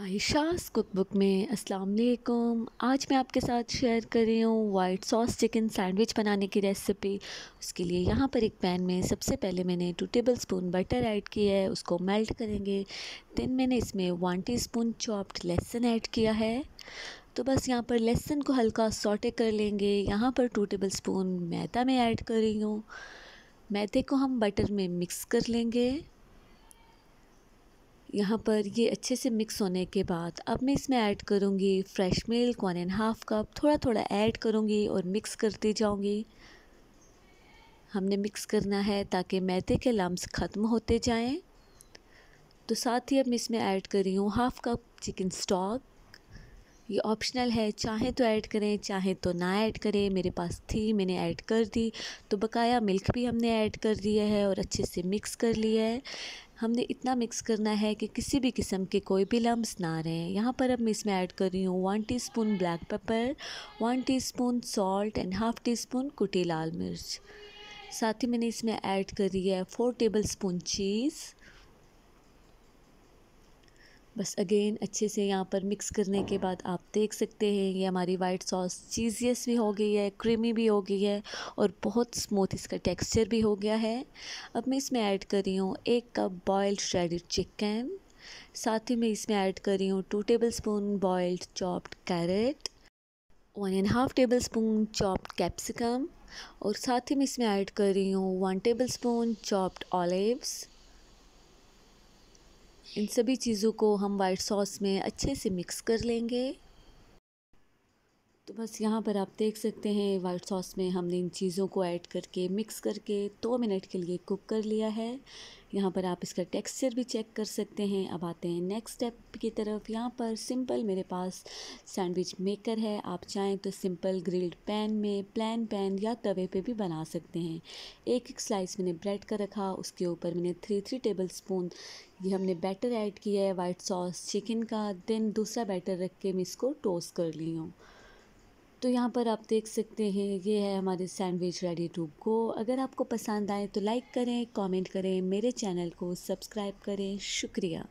आयशास book में अस्सलाम वालेकुम आज मैं आपके साथ शेयर कर रही हूँ वाइट सॉस चिकन सैंडविच बनाने की रेसिपी उसके लिए यहाँ पर एक पैन में सबसे पहले मैंने two tablespoon butter add किया है उसको मेल्ट करेंगे देन मैंने इसमें वन टी स्पून चॉप्ड लहसुन ऐड किया है तो बस यहाँ पर लहसुन को हल्का सॉटे कर लेंगे यहाँ पर टू टेबल स्पून मैदा में ऐड कर रही हूँ मैदे को हम बटर में मिक्स कर लेंगे यहाँ पर ये अच्छे से मिक्स होने के बाद अब मैं इसमें ऐड करूँगी fresh milk one and half cup थोड़ा थोड़ा ऐड करूँगी और मिक्स करती जाऊँगी हमने मिक्स करना है ताकि मैदे के लम्ब ख़त्म होते जाएं तो साथ ही अब मैं इसमें ऐड कर रही हूँ हाफ़ कप चिकन स्टॉक ये ऑप्शनल है चाहे तो ऐड करें चाहे तो ना ऐड करें मेरे पास थी मैंने ऐड कर दी तो बकाया मिल्क भी हमने ऐड कर दिया है और अच्छे से मिक्स कर लिया है हमने इतना मिक्स करना है कि किसी भी किस्म के कोई भी लम्ब ना रहें यहाँ पर अब मैं इसमें ऐड कर रही हूँ one teaspoon black pepper one teaspoon salt and half teaspoon कुटी लाल मिर्च साथ ही मैंने इसमें ऐड करी है फोर टेबल स्पून चीज़ बस अगेन अच्छे से यहाँ पर मिक्स करने के बाद आप देख सकते हैं ये हमारी वाइट सॉस चीजियस भी हो गई है क्रीमी भी हो गई है और बहुत स्मूथ इसका टेक्सचर भी हो गया है अब मैं इसमें ऐड कर रही हूँ एक कप बॉयल्ड श्रेडेड चिकन साथ ही मैं इसमें ऐड कर रही हूँ two tablespoon boiled chopped carrot one and half tablespoon chopped capsicum और साथ ही मैं इसमें ऐड कर रही हूँ one tablespoon chopped olives इन सभी चीज़ों को हम वाइट सॉस में अच्छे से मिक्स कर लेंगे तो बस यहाँ पर आप देख सकते हैं वाइट सॉस में हमने इन चीज़ों को ऐड करके मिक्स करके दो मिनट के लिए कुक कर लिया है यहाँ पर आप इसका टेक्सचर भी चेक कर सकते हैं अब आते हैं नेक्स्ट स्टेप की तरफ यहाँ पर सिंपल मेरे पास सैंडविच मेकर है आप चाहें तो सिंपल ग्रिल्ड पैन में प्लान पैन या तवे पे भी बना सकते हैं एक एक स्लाइस मैंने ब्रेड का रखा उसके ऊपर मैंने थ्री थ्री टेबल स्पून ये हमने बैटर ऐड किया है वाइट सॉस चिकन का देन दूसरा बैटर रख के मैं इसको टोस्ट कर ली हूँ तो यहाँ पर आप देख सकते हैं ये है हमारे सैंडविच रेडी टू गो अगर आपको पसंद आए तो लाइक करें कमेंट करें मेरे चैनल को सब्सक्राइब करें शुक्रिया